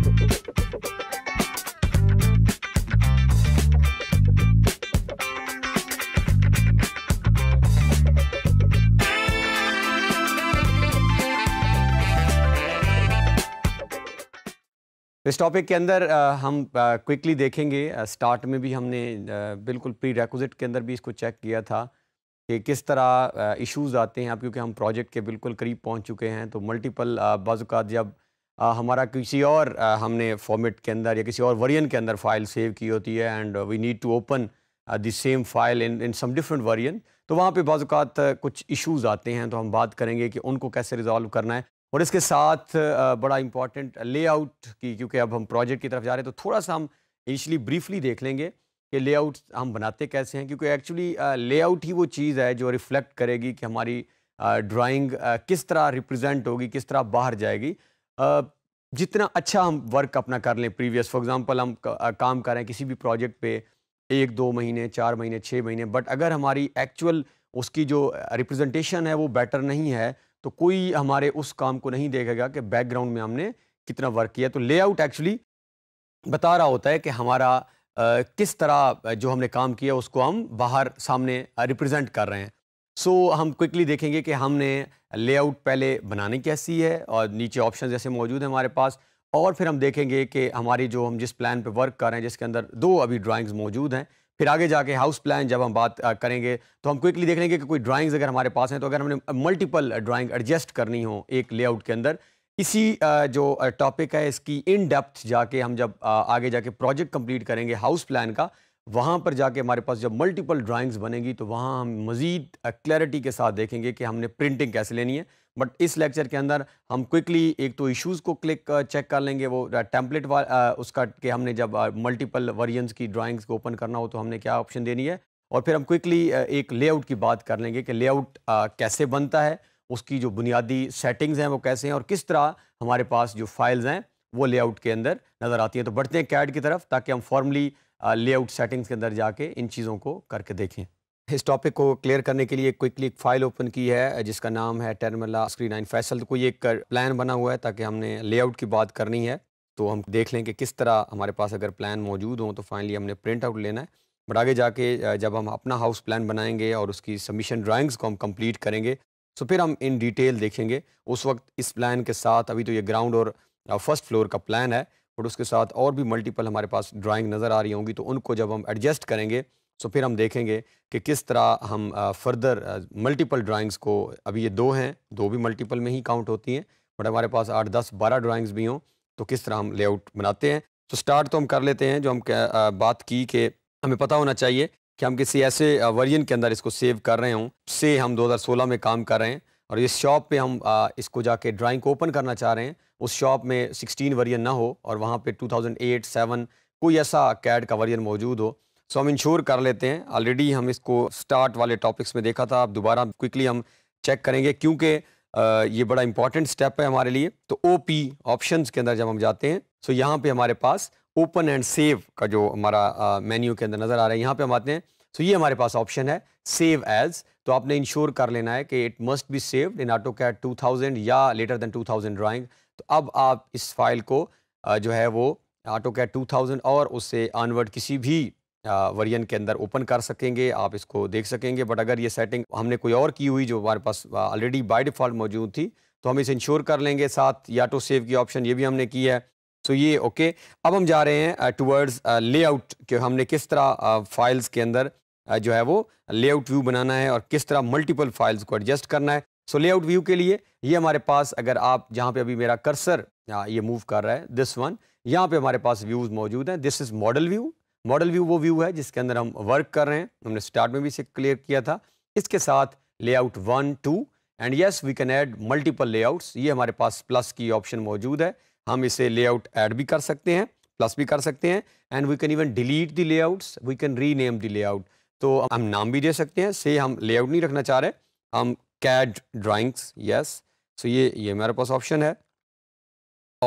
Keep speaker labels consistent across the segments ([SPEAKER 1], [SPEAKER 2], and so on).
[SPEAKER 1] इस टॉपिक के अंदर आ, हम क्विकली देखेंगे आ, स्टार्ट में भी हमने आ, बिल्कुल प्री रेकोजिट के अंदर भी इसको चेक किया था कि किस तरह इश्यूज आते हैं अब क्योंकि हम प्रोजेक्ट के बिल्कुल करीब पहुंच चुके हैं तो मल्टीपल बाजुकात जब आ, हमारा किसी और आ, हमने फॉर्मेट के अंदर या किसी और वर्जन के अंदर फाइल सेव की होती है and we need to open the same file in in some different version तो वहाँ पे बाज़ात कुछ इश्यूज आते हैं तो हम बात करेंगे कि उनको कैसे रिजॉल्व करना है और इसके साथ बड़ा इंपॉर्टेंट लेआउट की क्योंकि अब हम प्रोजेक्ट की तरफ जा रहे हैं तो थोड़ा सा हम इनिशली ब्रीफली देख लेंगे कि लेआउट हम बनाते कैसे हैं क्योंकि एक्चुअली लेआउट ही वो चीज़ है जो रिफ्लेक्ट करेगी कि हमारी ड्राइंग किस तरह रिप्रेजेंट होगी किस तरह बाहर जाएगी जितना अच्छा हम वर्क अपना कर लें प्रीवियस फॉर एग्ज़ाम्पल हम काम करें किसी भी प्रोजेक्ट पे एक दो महीने चार महीने छः महीने बट अगर हमारी एक्चुअल उसकी जो रिप्रेजेंटेशन है वो बेटर नहीं है तो कोई हमारे उस काम को नहीं देखेगा कि बैकग्राउंड में हमने कितना वर्क किया तो लेआउट एक्चुअली बता रहा होता है कि हमारा आ, किस तरह जो हमने काम किया उसको हम बाहर सामने रिप्रेजेंट कर रहे हैं सो so, हम क्विकली देखेंगे कि हमने लेआउट पहले बनाने कैसी है और नीचे ऑप्शन जैसे मौजूद हैं हमारे पास और फिर हम देखेंगे कि हमारी जो हम जिस प्लान पे वर्क कर रहे हैं जिसके अंदर दो अभी ड्राइंग्स मौजूद हैं फिर आगे जाके हाउस प्लान जब हम बात करेंगे तो हम क्विकली देख लेंगे कि कोई ड्राइंग्स अगर हमारे पास हैं तो अगर हमने मल्टीपल ड्राइंग एडजस्ट करनी हो एक लेआउट के अंदर इसी जो टॉपिक है इसकी इन डेप्थ जाके हम जब आगे जाके प्रोजेक्ट कंप्लीट करेंगे हाउस प्लान का वहाँ पर जाके हमारे पास जब मल्टीपल ड्राइंग्स बनेंगी तो वहाँ हम मज़ीद क्लैरिटी के साथ देखेंगे कि हमने प्रिंटिंग कैसे लेनी है बट इस लेक्चर के अंदर हम क्विकली एक तो इश्यूज़ को क्लिक चेक कर लेंगे वो टेम्पलेट उसका कि हमने जब मल्टीपल वर्जन्स की ड्राइंग्स को ओपन करना हो तो हमने क्या ऑप्शन देनी है और फिर हम क्विकली एक लेआउट की बात कर लेंगे कि लेआउट कैसे बनता है उसकी जो बुनियादी सेटिंग्स हैं वो कैसे हैं और किस तरह हमारे पास जो फाइल्स हैं वो लेआउट के अंदर नज़र आती हैं तो बढ़ते हैं कैड की तरफ ताकि हम फॉर्मली लेआउट सेटिंग्स के अंदर जाके इन चीज़ों को करके देखें इस टॉपिक को क्लियर करने के लिए क्विकली एक फाइल ओपन की है जिसका नाम है टर्मला स्क्रीन नाइन फैसल तो कोई एक प्लान बना हुआ है ताकि हमने लेआउट की बात करनी है तो हम देख लें कि किस तरह हमारे पास अगर प्लान मौजूद हों तो फाइनली हमने प्रिंट आउट लेना है बट आगे जाके जब हम अपना हाउस प्लान बनाएंगे और उसकी सबमिशन ड्राइंग्स को हम कंप्लीट करेंगे तो फिर हम इन डिटेल देखेंगे उस वक्त इस प्लान के साथ अभी तो ये ग्राउंड और फर्स्ट फ्लोर का प्लान है और उसके साथ और भी मल्टीपल हमारे पास ड्राइंग नज़र आ रही होंगी तो उनको जब हम एडजस्ट करेंगे तो फिर हम देखेंगे कि किस तरह हम फर्दर मल्टीपल ड्राइंग्स को अभी ये दो हैं दो भी मल्टीपल में ही काउंट होती हैं बट हमारे पास आठ दस बारह ड्राइंग्स भी हों तो किस तरह हम लेआउट बनाते हैं तो स्टार्ट तो हम कर लेते हैं जो हम बात की कि हमें पता होना चाहिए कि हम किसी ऐसे वर्जन के अंदर इसको सेव कर रहे हों से हम 2016 में काम कर रहे हैं और इस शॉप पे हम आ, इसको जाके ड्राइंग को ओपन करना चाह रहे हैं उस शॉप में 16 वर्जन ना हो और वहाँ पे 2008 7 कोई ऐसा कैड का वर्जन मौजूद हो सो हम इंश्योर कर लेते हैं ऑलरेडी हम इसको स्टार्ट वाले टॉपिक्स में देखा था अब दोबारा क्विकली हम चेक करेंगे क्योंकि ये बड़ा इंपॉर्टेंट स्टेप है हमारे लिए तो ओ पी ऑप्शन के अंदर जब हम जाते हैं सो यहाँ पर हमारे पास ओपन एंड सेव का जो हमारा मेन्यू के अंदर नज़र आ रहा है यहाँ पर हम आते हैं सो ये हमारे पास ऑप्शन है सेव एज़ तो आपने इंश्योर कर लेना है कि it must be saved in AutoCAD two thousand या later than two thousand drawing तो अब आप इस फाइल को जो है वो ऑटो कैट टू थाउजेंड और उससे ऑनवर्ड किसी भी वर्जन के अंदर ओपन कर सकेंगे आप इसको देख सकेंगे बट अगर ये सेटिंग हमने कोई और की हुई जो हमारे पास ऑलरेडी बाय डिफ़ॉल्ट मौजूद थी तो हम इसे इंश्योर कर लेंगे साथ या टो तो सेव की ऑप्शन ये भी हमने की है सो तो ये ओके अब हम जा रहे हैं टूवर्ड्स लेआउट कि हमने किस तरह फाइल्स के अंदर जो है वो लेआउट व्यू बनाना है और किस तरह मल्टीपल फाइल्स को एडजस्ट करना है सो लेआउट व्यू के लिए ये हमारे पास अगर आप जहाँ पे अभी मेरा कर्सर ये मूव कर रहा है दिस वन यहाँ पे हमारे पास व्यूज़ मौजूद हैं this is model view model view वो व्यू है जिसके अंदर हम वर्क कर रहे हैं हमने स्टार्ट में भी इसे क्लियर किया था इसके साथ layout one two and yes we can add multiple layouts ये हमारे पास प्लस की ऑप्शन मौजूद है हम इसे लेआउट ऐड भी कर सकते हैं प्लस भी कर सकते हैं and we can even delete the layouts we can rename the layout तो हम नाम भी दे सकते हैं से हम लेआउट नहीं रखना चाह रहे हम कैड ड्राइंग्स यस सो ये ये हमारे पास ऑप्शन है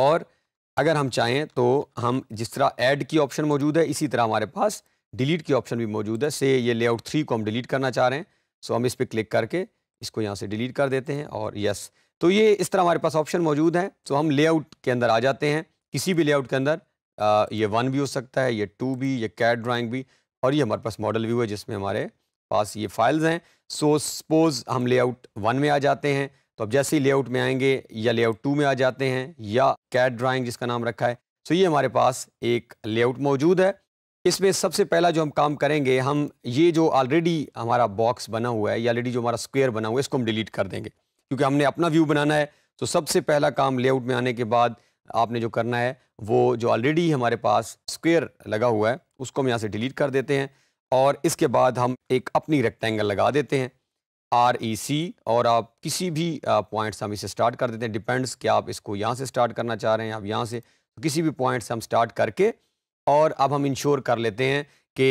[SPEAKER 1] और अगर हम चाहें तो हम जिस तरह ऐड की ऑप्शन मौजूद है इसी तरह हमारे पास डिलीट की ऑप्शन भी मौजूद है से ये लेआउट थ्री को हम डिलीट करना चाह रहे हैं सो हम इस पर क्लिक करके इसको यहाँ से डिलीट कर देते हैं और यस तो ये इस तरह हमारे पास ऑप्शन मौजूद हैं तो हम लेआउट के अंदर आ जाते हैं किसी भी लेआउट के अंदर आ, ये वन भी हो सकता है ये टू भी ये कैट ड्राइंग भी और ये हमारे पास मॉडल व्यू है जिसमें हमारे पास ये फाइल्स हैं सो सपोज हम लेआउट वन में आ जाते हैं तो अब जैसे ही लेआउट में आएंगे या लेआउट टू में आ जाते हैं या कैट ड्राइंग जिसका नाम रखा है सो ये हमारे पास एक लेआउट मौजूद है इसमें सबसे पहला जो हम काम करेंगे हम ये जो ऑलरेडी हमारा बॉक्स बना हुआ है या ऑलरेडी जो हमारा स्क्वेयर बना हुआ है इसको हम डिलीट कर देंगे क्योंकि हमने अपना व्यू बनाना है तो सबसे पहला काम लेआउट में आने के बाद आपने जो करना है वो जो ऑलरेडी हमारे पास स्क्वेयर लगा हुआ है उसको हम यहाँ से डिलीट कर देते हैं और इसके बाद हम एक अपनी रेक्टेंगल लगा देते हैं आर ई सी और आप किसी भी पॉइंट से हम इसे स्टार्ट कर देते हैं डिपेंड्स कि आप इसको यहाँ से स्टार्ट करना चाह रहे हैं आप यहाँ से तो किसी भी पॉइंट से हम स्टार्ट करके और अब हम इंश्योर कर लेते हैं कि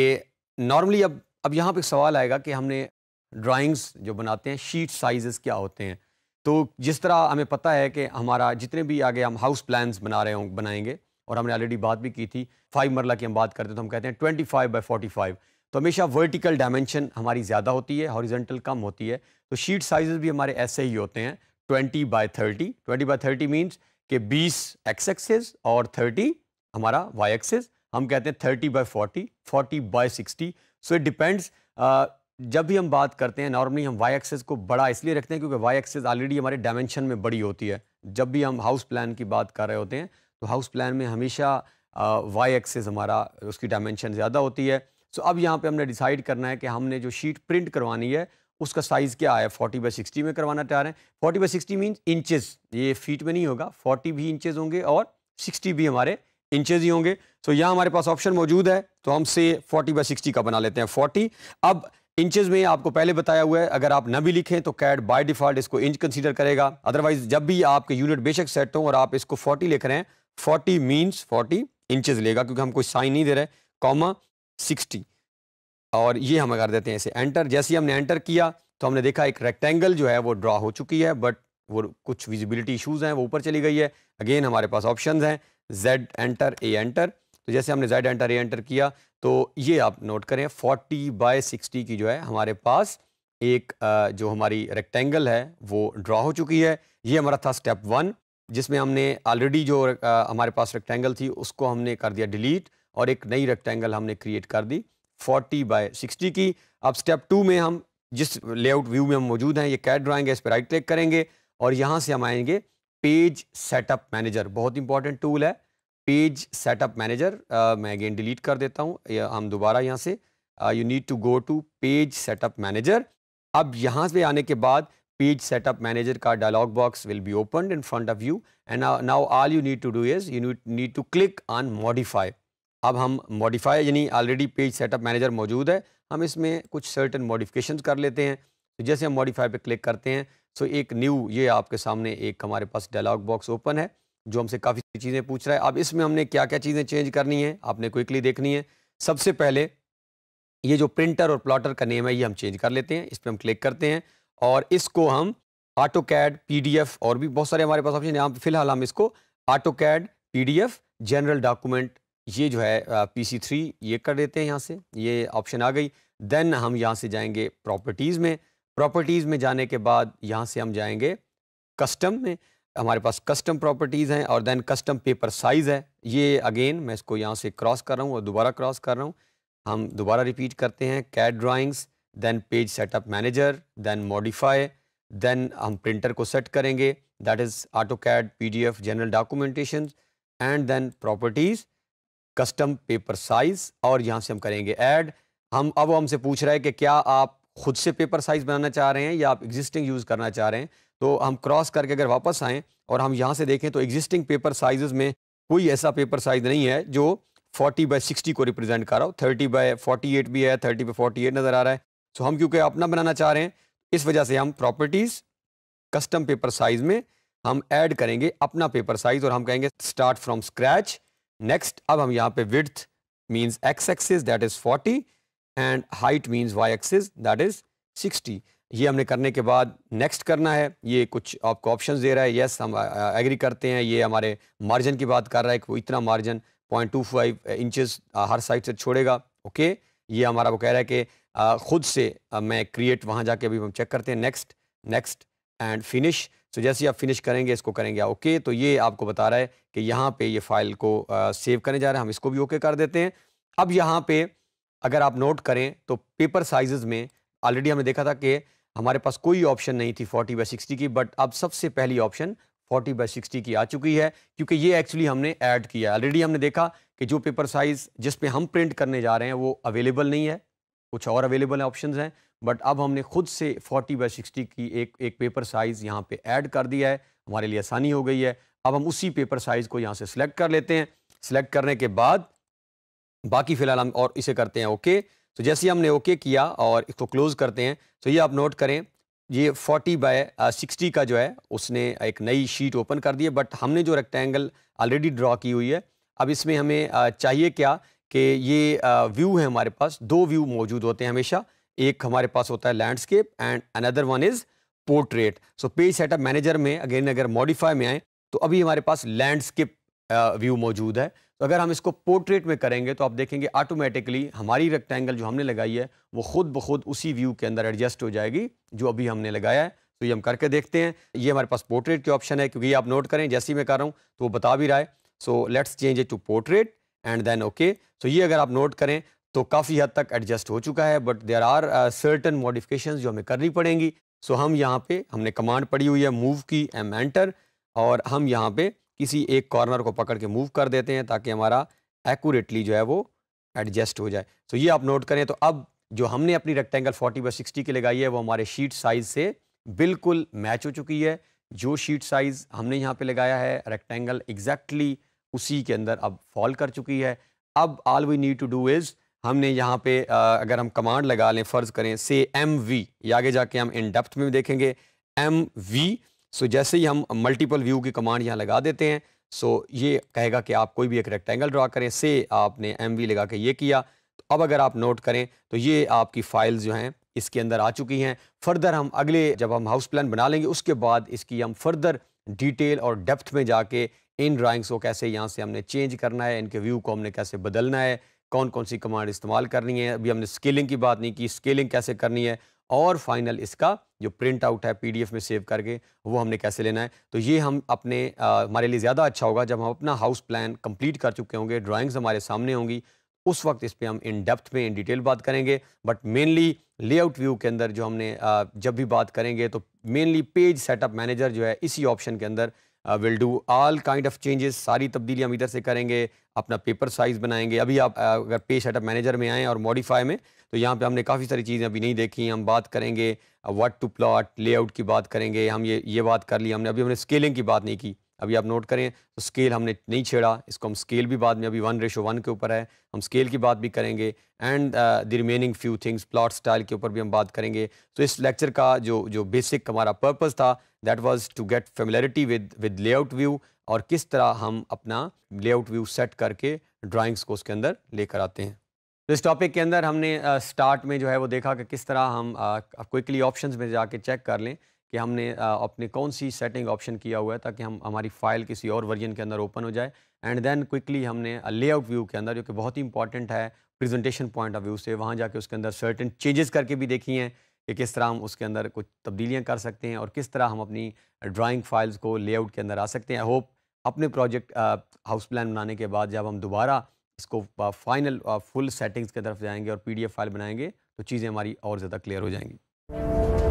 [SPEAKER 1] नॉर्मली अब अब यहाँ पर सवाल आएगा कि हमने ड्राइंग्स जो बनाते हैं शीट साइजेस क्या होते हैं तो जिस तरह हमें पता है कि हमारा जितने भी आगे हम हाउस प्लान्स बना रहे हों बनाएंगे और हमने ऑलरेडी बात भी की थी फाइव मरला की हम बात करते हैं तो हम कहते हैं twenty five by forty five तो हमेशा वर्टिकल डायमेंशन हमारी ज़्यादा होती है हॉरिजेंटल कम होती है तो शीट साइजेस भी हमारे ऐसे ही होते हैं twenty by thirty twenty by thirty means के बीस एक्स एक्सेस और थर्टी हमारा वाई एक्सेस हम कहते हैं thirty by forty forty by sixty so it depends जब भी हम बात करते हैं नॉर्मली हम वाई एक्सेस को बड़ा इसलिए रखते हैं क्योंकि वाई एक्सेस ऑलरेडी हमारे डायमेंशन में बड़ी होती है जब भी हम हाउस प्लान की बात कर रहे होते हैं तो हाउस प्लान में हमेशा वाई एक्सेस हमारा उसकी डायमेंशन ज़्यादा होती है सो अब यहाँ पर हमने डिसाइड करना है कि हमने जो शीट प्रिंट करवानी है उसका साइज़ क्या है फोर्टी बाई सिक्सटी में करवाना चाह रहे हैं forty by sixty mean inches ये फीट में नहीं होगा फोर्टी भी इंचेस होंगे और सिक्सटी भी हमारे इंचेज ही होंगे सो so, यहाँ हमारे पास ऑप्शन मौजूद है तो हम से फोर्टी बाई सिक्सटी का बना लेते हैं फोर्टी अब इंचेस में आपको पहले बताया हुआ है अगर आप न भी लिखें तो कैड बाय डिफॉल्ट इसको इंच कंसीडर करेगा अदरवाइज जब भी आपके यूनिट बेशक सेट हो और आप इसको 40 लिख रहे हैं 40 मींस 40 इंचेस लेगा क्योंकि हम कोई साइन नहीं दे रहे कॉमा 60 और ये हम कर देते हैं ऐसे एंटर जैसे ही हमने एंटर किया तो हमने देखा एक रेक्टेंगल जो है वो ड्रा हो चुकी है बट वो कुछ विजिबिलिटी इशूज़ हैं वो ऊपर चली गई है अगेन हमारे पास ऑप्शन हैं जेड एंटर ए एंटर तो जैसे हमने जेड एंटर ए एंटर किया तो ये आप नोट करें फोर्टी बाय सिक्सटी की जो है हमारे पास एक जो हमारी रेक्टेंगल है वो ड्रा हो चुकी है ये हमारा था स्टेप वन जिसमें हमने ऑलरेडी जो हमारे पास रेक्टेंगल थी उसको हमने कर दिया डिलीट और एक नई रेक्टेंगल हमने क्रिएट कर दी 40 बाय 60 की अब स्टेप टू में हम जिस लेआउट व्यू में हम मौजूद हैं ये कैट ड्राएंगे है इस पर राइट क्लिक करेंगे और यहाँ से हम आएंगे पेज सेटअप मैनेजर बहुत इंपॉर्टेंट टूल है पेज सेटअप मैनेजर मैं अगेन डिलीट कर देता हूँ हम दोबारा यहाँ से you need to go to page setup manager अब यहाँ से आने के बाद पेज सेटअप मैनेजर का dialog box will be open in front of you and now all you need to do is you need to click on modify अब हम modify यानी ऑलरेडी पेज सेटअप मैनेजर मौजूद है हम इसमें कुछ certain modification कर लेते हैं तो जैसे हम मॉडिफाई पे क्लिक करते हैं सो so एक न्यू ये आपके सामने एक हमारे पास डायलॉग बॉक्स ओपन है जो हमसे काफ़ी चीज़ें पूछ रहा है अब इसमें हमने क्या क्या चीज़ें चेंज करनी है आपने क्विकली देखनी है सबसे पहले ये जो प्रिंटर और प्लॉटर का नेम है ये हम चेंज कर लेते हैं इस पर हम क्लिक करते हैं और इसको हम ऑटो कैड पी और भी बहुत सारे हमारे पास ऑप्शन यहाँ फिलहाल हम इसको AutoCAD P general document ये जो है पी सी थ्री ये कर देते हैं यहाँ से ये ऑप्शन आ गई देन हम यहाँ से जाएंगे प्रॉपर्टीज़ में प्रॉपर्टीज़ में जाने के बाद यहाँ से हम जाएंगे कस्टम में हमारे पास कस्टम प्रॉपर्टीज़ हैं और देन कस्टम पेपर साइज़ है ये अगेन मैं इसको यहाँ से क्रॉस कर रहा हूँ और दोबारा क्रॉस कर रहा हूँ हम दोबारा रिपीट करते हैं CAD drawings then page setup manager then modify then हम प्रिंटर को सेट करेंगे that is AutoCAD P D F general documentation and then properties custom paper size और यहाँ से हम करेंगे ऐड हम अब हमसे पूछ रहे हैं कि क्या आप खुद से पेपर साइज़ बनाना चाह रहे हैं या आप एग्जिस्टिंग यूज़ करना चाह रहे हैं तो हम क्रॉस करके अगर वापस आएँ और हम यहाँ से देखें तो एग्जिस्टिंग पेपर साइज़ में कोई ऐसा पेपर साइज़ नहीं है जो 40 बाय 60 को रिप्रेजेंट कर रहा हो 30 बाय 48 भी है 30 बाय 48 नज़र आ रहा है सो हम क्योंकि अपना बनाना चाह रहे हैं इस वजह से हम प्रॉपर्टीज़ कस्टम पेपर साइज़ में हम ऐड करेंगे अपना पेपर साइज़ और हम कहेंगे स्टार्ट फ्रॉम स्क्रैच नेक्स्ट अब हम यहाँ पे width means X axis that is 40 and height means Y axis that is sixty ये हमने करने के बाद नेक्स्ट करना है ये कुछ आपको ऑप्शंस दे रहा है यस हम एग्री करते हैं ये हमारे मार्जिन की बात कर रहा है कि वो इतना margin point two five inches हर साइड से छोड़ेगा ओके ये हमारा वो कह रहा है कि खुद से मैं क्रिएट वहाँ जाके अभी हम चेक करते हैं नेक्स्ट नेक्स्ट एंड फिनिश तो जैसे आप फिनिश करेंगे इसको करेंगे ओके okay, तो ये आपको बता रहा है कि यहाँ पे ये फाइल को आ, सेव करने जा रहा है हम इसको भी ओके okay कर देते हैं अब यहाँ पे अगर आप नोट करें तो पेपर साइज़ में ऑलरेडी हमने देखा था कि हमारे पास कोई ऑप्शन नहीं थी 40 बाई सिक्सटी की बट अब सबसे पहली ऑप्शन 40 बाई सिक्सटी की आ चुकी है क्योंकि ये एक्चुअली हमने ऐड किया है ऑलरेडी हमने देखा कि जो पेपर साइज़ जिस पे हम प्रिंट करने जा रहे हैं वो अवेलेबल नहीं है कुछ और अवेलेबल ऑप्शन हैं बट अब हमने खुद से 40 बाई सिक्सटी की एक एक पेपर साइज़ यहाँ पे ऐड कर दिया है हमारे लिए आसानी हो गई है अब हम उसी पेपर साइज़ को यहाँ से सिलेक्ट कर लेते हैं सिलेक्ट करने के बाद बाकी फ़िलहाल हम और इसे करते हैं ओके okay. तो जैसे हमने ओके किया और इसको क्लोज़ करते हैं तो ये आप नोट करें ये 40 बाय 60 का जो है उसने एक नई शीट ओपन कर दी है बट हमने जो रेक्टेंगल ऑलरेडी ड्रॉ की हुई है अब इसमें हमें चाहिए क्या कि ये व्यू है हमारे पास दो व्यू मौजूद होते हैं हमेशा एक हमारे पास होता है landscape and another one is portrait so page setup manager में अगेन अगर मॉडिफाई में आए तो अभी हमारे पास लैंडस्केप व्यू मौजूद है तो अगर हम इसको पोर्ट्रेट में करेंगे तो आप देखेंगे ऑटोमेटिकली हमारी रेक्टेंगल जो हमने लगाई है वो खुद ब खुद उसी व्यू के अंदर एडजस्ट हो जाएगी जो अभी हमने लगाया है तो ये हम करके देखते हैं ये हमारे पास पोर्ट्रेट के ऑप्शन है क्योंकि ये आप नोट करें जैसे ही मैं कर रहा हूँ तो वो बता भी रहा है so let's change it to portrait and then okay so ये अगर आप नोट करें तो काफ़ी हद तक एडजस्ट हो चुका है but there are certain modification जो हमें करनी पड़ेंगी सो so, हम यहाँ पे हमने कमांड पड़ी हुई है मूव की एम एंटर और हम यहाँ पे किसी एक कॉर्नर को पकड़ के मूव कर देते हैं ताकि हमारा एक्यूरेटली जो है वो एडजस्ट हो जाए सो so ये आप नोट करें तो अब जो हमने अपनी रेक्टेंगल 40 बाई 60 की लगाई है वो हमारे शीट साइज़ से बिल्कुल मैच हो चुकी है जो शीट साइज़ हमने यहाँ पे लगाया है रेक्टेंगल एग्जैक्टली exactly उसी के अंदर अब फॉल कर चुकी है अब all we need to do is हमने यहाँ पे अगर हम कमांड लगा लें फ़र्ज़ करें से एम वी आगे जाके हम इन डेप्थ में देखेंगे एम वी सो जैसे ही हम मल्टीपल व्यू की कमांड यहाँ लगा देते हैं सो ये कहेगा कि आप कोई भी एक रेक्टेंगल ड्रा करें से आपने एम वी लगा के ये किया तो अब अगर आप नोट करें तो ये आपकी फ़ाइल्स जो हैं इसके अंदर आ चुकी हैं फर्दर हम अगले जब हम हाउस प्लान बना लेंगे उसके बाद इसकी हम फर्दर डिटेल और डेप्थ में जाके इन ड्राइंग्स को कैसे यहाँ से हमने चेंज करना है इनके व्यू को हमने कैसे बदलना है कौन कौन सी कमांड इस्तेमाल करनी है अभी हमने स्केलिंग की बात नहीं की स्केलिंग कैसे करनी है और फाइनल इसका जो प्रिंट आउट है पीडीएफ में सेव करके वो हमने कैसे लेना है तो ये हम अपने हमारे लिए ज़्यादा अच्छा होगा जब हम अपना हाउस प्लान कंप्लीट कर चुके होंगे ड्राइंग्स हमारे सामने होंगी उस वक्त इस पर हम इन डेप्थ में इन डिटेल बात करेंगे बट मेनली लेआउट व्यू के अंदर जो हमने जब भी बात करेंगे तो मेनली पेज सेटअप मैनेजर जो है इसी ऑप्शन के अंदर we'll do all kind of changes सारी तब्दीलियाँ हम इधर से करेंगे अपना पेपर साइज़ बनाएंगे अभी आप uh, अगर पे सेटअप मैनेजर में आएँ और मॉडिफाई में तो यहाँ पे हमने काफ़ी सारी चीज़ें अभी नहीं देखी हम बात करेंगे व्हाट टू प्लॉट लेआउट की बात करेंगे हम ये ये बात कर ली हमने अभी हमने स्केलिंग की बात नहीं की अभी आप नोट करें तो स्केल हमने नहीं छेड़ा इसको हम स्केल भी बाद में अभी वन रेशो वन के ऊपर है हम स्केल की बात भी करेंगे and the remaining few things plot style के ऊपर भी हम बात करेंगे तो इस लेक्चर का जो जो बेसिक हमारा पर्पज़ था that was to get familiarity with with layout view और किस तरह हम अपना लेआउट व्यू सेट करके ड्राइंग्स को उसके अंदर लेकर आते हैं तो इस टॉपिक के अंदर हमने स्टार्ट uh, में जो है वो देखा कि किस तरह हम क्विकली uh, ऑप्शंस में जाके चेक कर लें कि हमने अपने कौन सी सेटिंग ऑप्शन किया हुआ है ताकि हम हमारी फाइल किसी और वर्जन के अंदर ओपन हो जाए एंड देन क्विकली हमने लेआउट व्यू के अंदर जो कि बहुत ही इंपॉर्टेंट है प्रेजेंटेशन पॉइंट ऑफ व्यू से वहाँ जाके उसके अंदर सर्टन चेंजेस करके भी देखी हैं कि किस तरह हम उसके अंदर कुछ तब्दीलियाँ कर सकते हैं और किस तरह हम अपनी ड्राइंग फाइल्स को लेआउट के अंदर आ सकते हैं आई होप अपने प्रोजेक्ट हाउस प्लान बनाने के बाद जब हम दोबारा इसको फाइनल फुल सेटिंग्स की तरफ जाएंगे और पीडीएफ फाइल बनाएंगे तो चीज़ें हमारी और ज़्यादा क्लियर हो जाएंगी